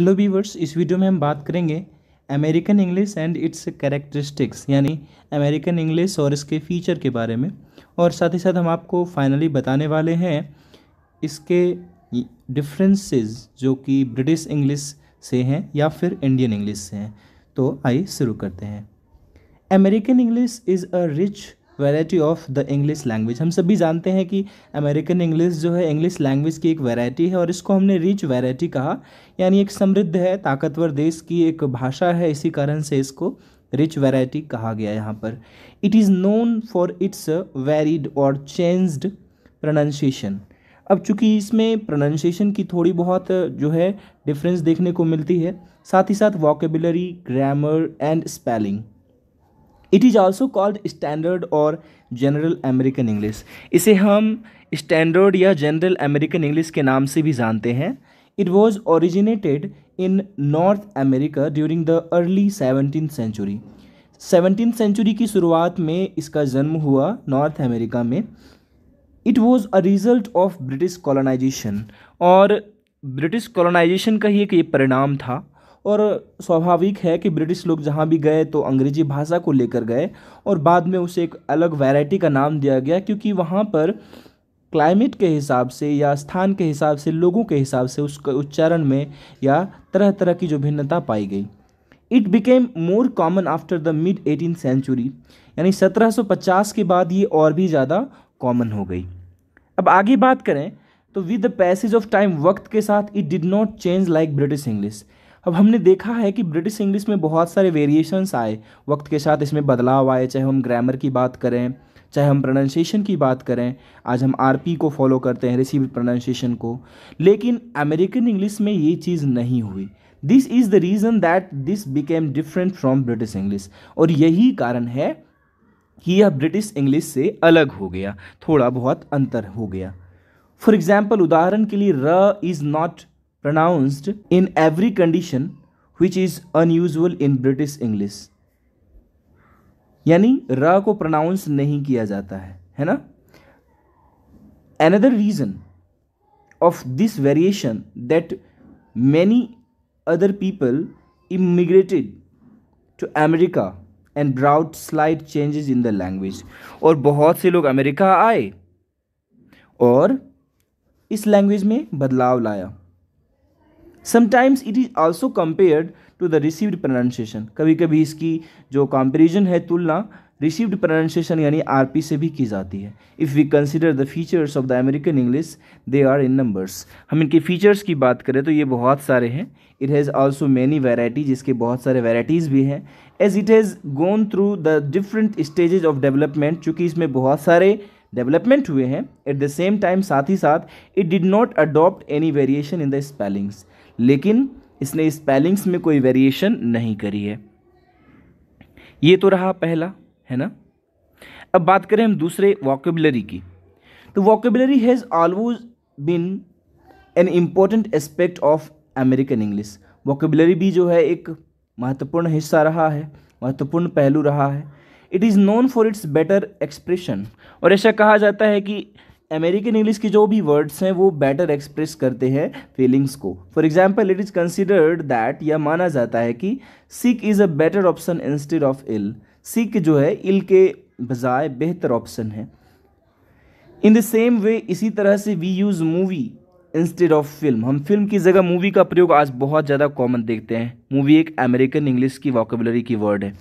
Hello viewers इस video में हम बात करेंगे American English and its characteristics यानी अमेरिकन इंग्लिश और इसके फीचर के बारे में और साथ ही साथ हम आपको फाइनली बताने वाले हैं इसके डिफरेंसेस जो कि ब्रिटिश इंग्लिश से हैं या फिर इंडियन इंग्लिश से हैं तो आइए शुरू करते हैं American English is a rich variety of the English language हम सभी जानते हैं कि अमेरिकन इंग्लिश जो है इंग्लिश लैंग्वेज की एक वैरायटी है और इसको हमने रिच वैरायटी कहा यानी एक समृद्ध है ताकतवर देश की एक भाषा है इसी कारण से इसको रिच वैरायटी कहा गया यहाँ पर it is known for its varied और चेंज्ड प्रोनाउंसिएशन अब चूंकि इसमें प्रोनाउंसिएशन की थोड़ी बहुत जो है डिफरेंस देखने को मिलती है साथ ही साथ vocabulary grammar and spelling it is also called standard और जनरल अमेरिकन इंग्लिश इसे हम स्टैंडर्ड या जनरल अमेरिकन इंग्लिश के नाम से भी जानते हैं it was originated in North America during the early seventeen century seventeen century की शुरुआत में इसका जन्म हुआ नॉर्थ अमेरिका में it was a result of British colonization और ब्रिटिश कॉलोनाइजेशन का ही एक ये परिणाम था और स्वाभाविक है कि ब्रिटिश लोग जहाँ भी गए तो अंग्रेजी भाषा को लेकर गए और बाद में उसे एक अलग वैरायटी का नाम दिया गया क्योंकि वहाँ पर क्लाइमेट के हिसाब से या स्थान के हिसाब से लोगों के हिसाब से उस उच्चारण में या तरह तरह की जो भिन्नता पाई गई it became more common after the mid eighteen century यानी 1750 के बाद ये और भी ज़्यादा कॉमन हो गई अब आगे बात करें तो with the passage of time वक्त के साथ it did not change like British English अब हमने देखा है कि ब्रिटिश इंग्लिश में बहुत सारे वेरिएशंस आए वक्त के साथ इसमें बदलाव आए चाहे हम ग्रामर की बात करें चाहे हम प्रोनाउंसिएशन की बात करें आज हम आरपी को फॉलो करते हैं रिसीव प्रोनाउंसिएशन को लेकिन अमेरिकन इंग्लिश में ये चीज़ नहीं हुई this is the reason that this became different from British English और यही कारण है कि यह ब्रिटिश इंग्लिश से अलग हो गया थोड़ा बहुत अंतर हो गया फॉर एग्जाम्पल उदाहरण के लिए R is not pronounced in every condition which is unusual in British English. यानी र को प्रोनाउंस नहीं किया जाता है है ना another reason of this variation that many other people immigrated to America and brought slight changes in the language और बहुत से लोग अमेरिका आए और इस लैंग्वेज में बदलाव लाया sometimes it is also compared to the received pronunciation कभी कभी इसकी जो कंपेरिजन है तुलना रिसीव्ड प्रोनाउंसिएशन यानी आर पी से भी की जाती है if we consider the features of the American English they are in numbers हम इनके फीचर्स की बात करें तो ये बहुत सारे हैं it has also many variety इसके बहुत सारे वेराइटीज़ भी हैं as it has gone through the different stages of development चूँकि इसमें बहुत सारे डेवलपमेंट हुए हैं एट द सेम टाइम साथ ही साथ it did not adopt any variation in the spellings लेकिन इसने स्पेलिंग्स में कोई वेरिएशन नहीं करी है ये तो रहा पहला है ना अब बात करें हम दूसरे वॉकेबलरी की तो vocabulary has always been an important aspect of American English vocabulary भी जो है एक महत्वपूर्ण हिस्सा रहा है महत्वपूर्ण पहलू रहा है it is known for its better expression और ऐसा कहा जाता है कि अमेरिकन इंग्लिश के जो भी वर्ड्स हैं वो बेटर एक्सप्रेस करते हैं फीलिंग्स को for example it is considered that या माना जाता है कि sick is a better option instead of ill sick जो है इल के बजाय बेहतर ऑप्शन है इन द सेम वे इसी तरह से we use movie instead of film हम फिल्म की जगह मूवी का प्रयोग आज बहुत ज़्यादा कॉमन देखते हैं मूवी एक अमेरिकन इंग्लिश की वॉकेबलरी की वर्ड है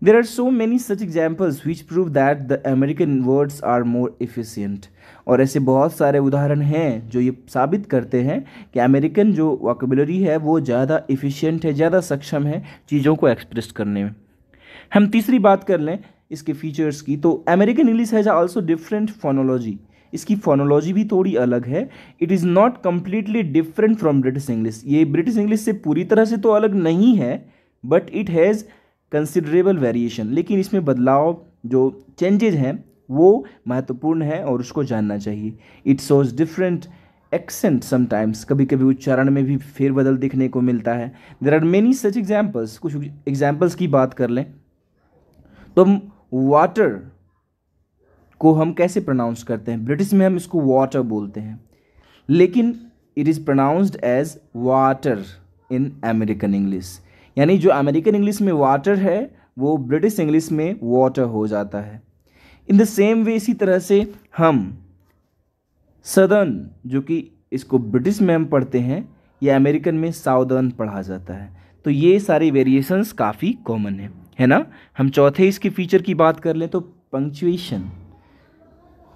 There are so many such examples which prove that the American words are more efficient. और ऐसे बहुत सारे उदाहरण हैं जो ये साबित करते हैं कि अमेरिकन जो वॉकबलरी है वो ज़्यादा इफ़िशियंट है ज़्यादा सक्षम है चीज़ों को एक्सप्रेस करने में हम तीसरी बात कर लें इसके फीचर्स की तो American English has also different phonology इसकी फोनोलॉजी भी थोड़ी अलग है it is not completely different from British English ये ब्रिटिश इंग्लिश से पूरी तरह से तो अलग नहीं है but it has considerable variation लेकिन इसमें बदलाव जो चेंजेज हैं वो महत्वपूर्ण है और उसको जानना चाहिए it shows different accent sometimes कभी कभी उच्चारण में भी फेरबदल देखने को मिलता है there are many such examples कुछ एग्जाम्पल्स की बात कर लें तो हम वाटर को हम कैसे प्रोनाउंस करते हैं ब्रिटिश में हम इसको वाटर बोलते हैं लेकिन it is pronounced as water in American English यानी जो अमेरिकन इंग्लिश में वाटर है वो ब्रिटिश इंग्लिश में वाटर हो जाता है इन द सेम वे इसी तरह से हम सदर्न जो कि इसको ब्रिटिश में हम पढ़ते हैं या अमेरिकन में साउदर्न पढ़ा जाता है तो ये सारे वेरिएशंस काफ़ी कॉमन है है ना हम चौथे इसके फीचर की बात कर लें तो पंक्चुएशन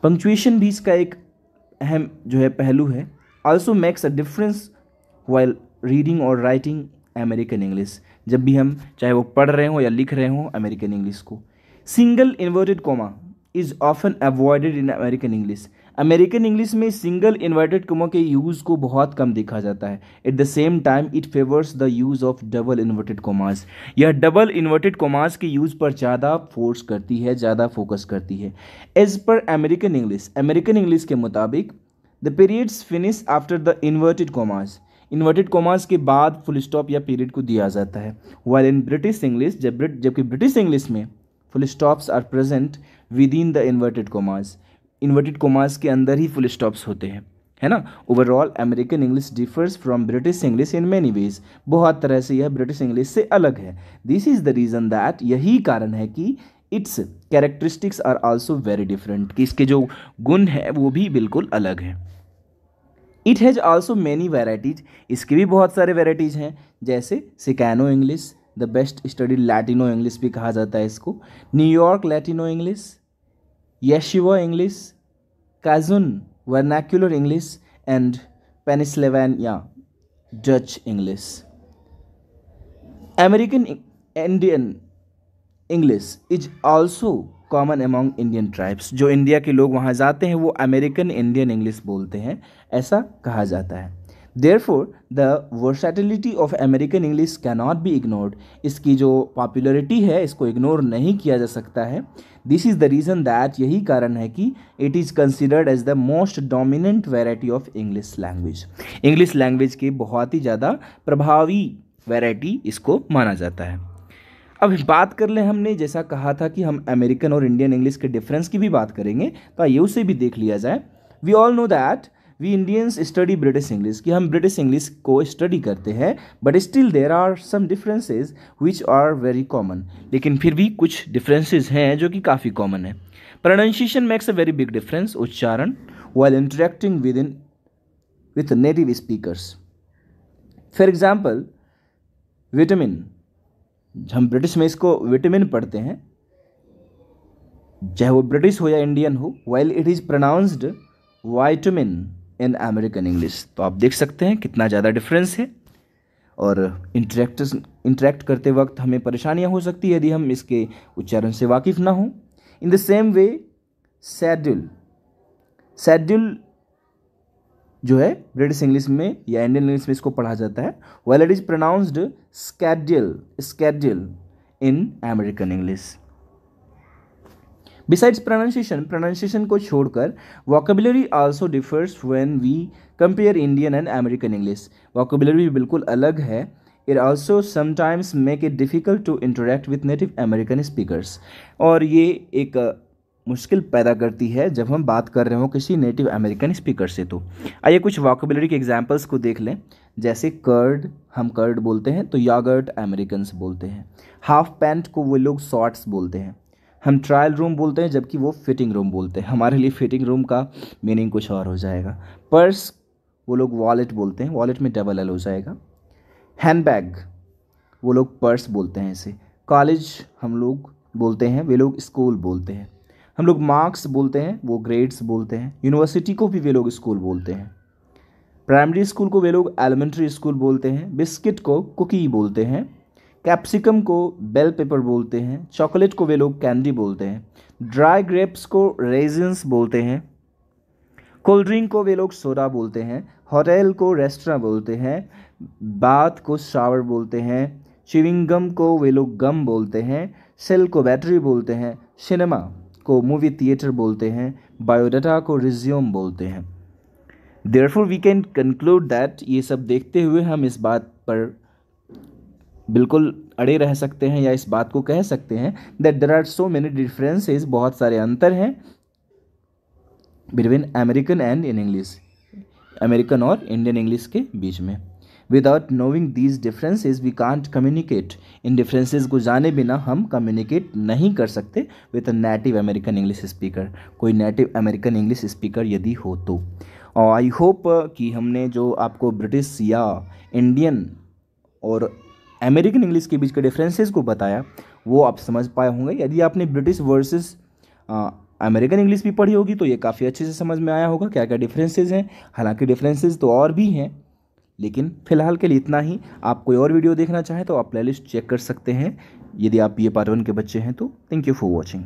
पंक्चुएशन भी इसका एक अहम जो है पहलू है also makes a difference while reading और राइटिंग अमेरिकन इंग्लिश जब भी हम चाहे वो पढ़ रहे हों या लिख रहे हों अमेरिकन इंग्लिश को single inverted comma is often avoided in American English American English में सिंगल इन्वर्टेड कोमा के यूज़ को बहुत कम देखा जाता है at the same time it favours the use of double inverted commas यह डबल इन्वर्टेड कॉमास के यूज़ पर ज़्यादा फोर्स करती है ज़्यादा फोकस करती है as per American English American English के मुताबिक the periods finish after the inverted commas inverted commas के बाद फुल स्टॉप या पीरियड को दिया जाता है वाइल इन ब्रिटिश इंग्लिश जब जबकि ब्रिटिश इंग्लिश में full stops are present within the inverted commas inverted commas के अंदर ही फुल स्टॉप्स होते हैं है ना overall American English differs from British English in many ways बहुत तरह से यह ब्रिटिश इंग्लिश से अलग है this is the reason that यही कारण है कि its characteristics are also very different कि इसके जो गुण हैं वो भी बिल्कुल अलग हैं it has also many varieties इसके भी बहुत सारे वेराइटीज़ हैं जैसे Chicano English the best study Latino English भी कहा जाता है इसको New York Latino English Yeshiva English Cajun vernacular English and Pennsylvania या Dutch English American Indian English is also common among Indian tribes जो इंडिया के लोग वहाँ जाते हैं वो अमेरिकन इंडियन इंग्लिश बोलते हैं ऐसा कहा जाता है for the versatility of American English can not be ignored इसकी जो पॉपुलरिटी है इसको इग्नोर नहीं किया जा सकता है this is the reason that यही कारण है कि it is considered as the most dominant variety of English language English language की बहुत ही ज़्यादा प्रभावी वेराइटी इसको माना जाता है अब बात कर ले हमने जैसा कहा था कि हम अमेरिकन और इंडियन इंग्लिश के डिफरेंस की भी बात करेंगे तो आइए उसे भी देख लिया जाए we all know that we Indians study British English कि हम ब्रिटिश इंग्लिश को स्टडी करते हैं but still there are some differences which are very common लेकिन फिर भी कुछ डिफरेंसेज हैं जो कि काफ़ी कॉमन है pronunciation makes a very big difference उच्चारण while interacting with in with native speaker for example vitamin हम ब्रिटिश में इसको विटामिन पढ़ते हैं चाहे वो ब्रिटिश हो या इंडियन हो well it is pronounced vitamin in American English तो आप देख सकते हैं कितना ज़्यादा डिफरेंस है और इंटरेक्ट इंटरेक्ट करते वक्त हमें परेशानियाँ हो सकती है यदि हम इसके उच्चारण से वाकिफ़ ना हों in the same way schedule schedule जो है ब्रिटिश इंग्लिश में या इंडियन इंग्लिश में इसको पढ़ा जाता है well it is pronounced schedule schedule in American English besides pronunciation pronunciation को छोड़कर vocabulary also differs when we compare Indian and American English भी बिल्कुल अलग है it also sometimes make it difficult to interact with native American speakers और ये एक मुश्किल पैदा करती है जब हम बात कर रहे हो किसी नेटिव अमेरिकन स्पीकर से तो आइए कुछ वॉकबिलिटी के एग्जाम्पल्स को देख लें जैसे कर्ड हम कर्ड बोलते हैं तो यागर्ट अमेरिकन बोलते हैं हाफ पैंट को वो लोग शॉर्ट्स बोलते हैं हम ट्रायल रूम बोलते हैं जबकि वो फिटिंग रूम बोलते हैं हमारे लिए फिटिंग रूम का मीनिंग कुछ और हो जाएगा पर्स वो लोग वॉलेट बोलते हैं वॉलेट में डबल एल हो जाएगा हैंड बैग वो लोग पर्स बोलते हैं इसे कॉलेज हम लोग बोलते हैं वे लोग स्कूल बोलते हैं हम लोग मार्क्स बोलते हैं वो ग्रेड्स बोलते हैं यूनिवर्सिटी को भी वे लोग स्कूल बोलते हैं प्राइमरी स्कूल को वे लोग एलिमेंट्री स्कूल बोलते हैं बिस्किट को कुकी बोलते हैं कैप्सिकम को बेल पेपर बोलते हैं चॉकलेट को वे लोग कैंडी बोलते हैं ड्राई ग्रेप्स को रेजिन्स बोलते हैं कोल्ड ड्रिंक को वे लोग सोडा बोलते हैं होटल को रेस्टोरा बोलते हैं बाथ को शावर बोलते हैं चिविंग गम को वे लोग गम बोलते हैं सेल को बैटरी बोलते हैं सिनेमा को मूवी थिएटर बोलते हैं बायोडाटा को रिज्यूम बोलते हैं therefore we can conclude that ये सब देखते हुए हम इस बात पर बिल्कुल अड़े रह सकते हैं या इस बात को कह सकते हैं that there are so many differences बहुत सारे अंतर हैं between American and in English American और इंडियन इंग्लिश के बीच में without knowing these differences we can't communicate in differences को जाने बिना हम कम्युनिकेट नहीं कर सकते with a native American English speaker कोई नेटिव अमेरिकन इंग्लिश स्पीकर यदि हो तो और आई होप कि हमने जो आपको ब्रिटिश या इंडियन और अमेरिकन इंग्लिश के बीच के डिफरेंसेस को बताया वो आप समझ पाए होंगे यदि आपने ब्रिटिश वर्सेस अमेरिकन इंग्लिश भी पढ़ी होगी तो ये काफ़ी अच्छे से समझ में आया होगा क्या क्या डिफरेंसेस हैं हालांकि डिफरेंसेस तो और भी हैं लेकिन फिलहाल के लिए इतना ही आप कोई और वीडियो देखना चाहें तो आप प्लेलिस्ट चेक कर सकते हैं यदि आप बी ए पार्ट वन के बच्चे हैं तो थैंक यू फॉर वॉचिंग